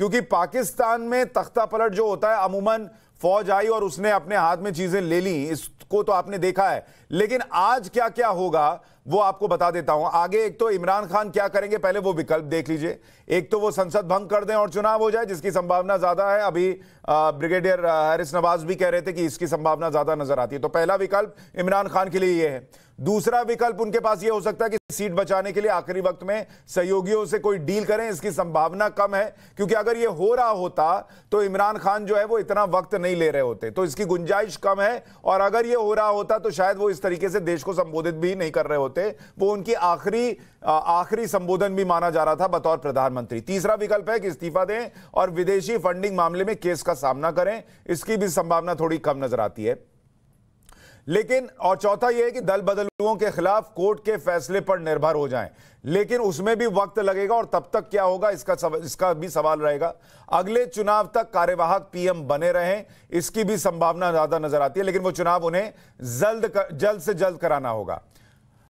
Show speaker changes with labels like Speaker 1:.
Speaker 1: क्योंकि पाकिस्तान में तख्ता पलट जो होता है अमूमन फौज आई और उसने अपने हाथ में चीजें ले ली इसको तो आपने देखा है लेकिन आज क्या क्या होगा वो आपको बता देता हूं आगे एक तो इमरान खान क्या करेंगे पहले वो विकल्प देख लीजिए एक तो वो संसद भंग कर दें और चुनाव हो जाए जिसकी संभावना ज्यादा है अभी ब्रिगेडियर हरिस नवाज भी कह रहे थे कि इसकी संभावना ज्यादा नजर आती है तो पहला विकल्प इमरान खान के लिए ये है दूसरा विकल्प उनके पास ये हो सकता है कि सीट बचाने के लिए आखिरी वक्त में सहयोगियों से कोई डील करें इसकी संभावना कम है क्योंकि अगर ये हो रहा होता तो इमरान खान जो है वो इतना वक्त नहीं ले रहे होते तो इसकी गुंजाइश कम है और अगर ये हो रहा होता तो शायद वो इस तरीके से देश को संबोधित भी नहीं कर रहे होते होते वो उनकी आखिरी आखिरी संबोधन भी माना जा रहा था बतौर प्रधानमंत्री तीसरा विकल्प है कि इस्तीफा दें और विदेशी फंडिंग मामले में केस का सामना करें इसकी भी संभावना थोड़ी कम नजर आती है लेकिन और चौथा यह है कि दल बदलुओं के खिलाफ कोर्ट के फैसले पर निर्भर हो जाएं लेकिन उसमें भी वक्त लगेगा और तब तक क्या होगा इसका सव, इसका भी सवाल रहेगा अगले चुनाव तक कार्यवाहक पीएम बने रहें इसकी भी संभावना ज्यादा नजर आती है लेकिन वो चुनाव उन्हें जल्द कर, जल्द से जल्द कराना होगा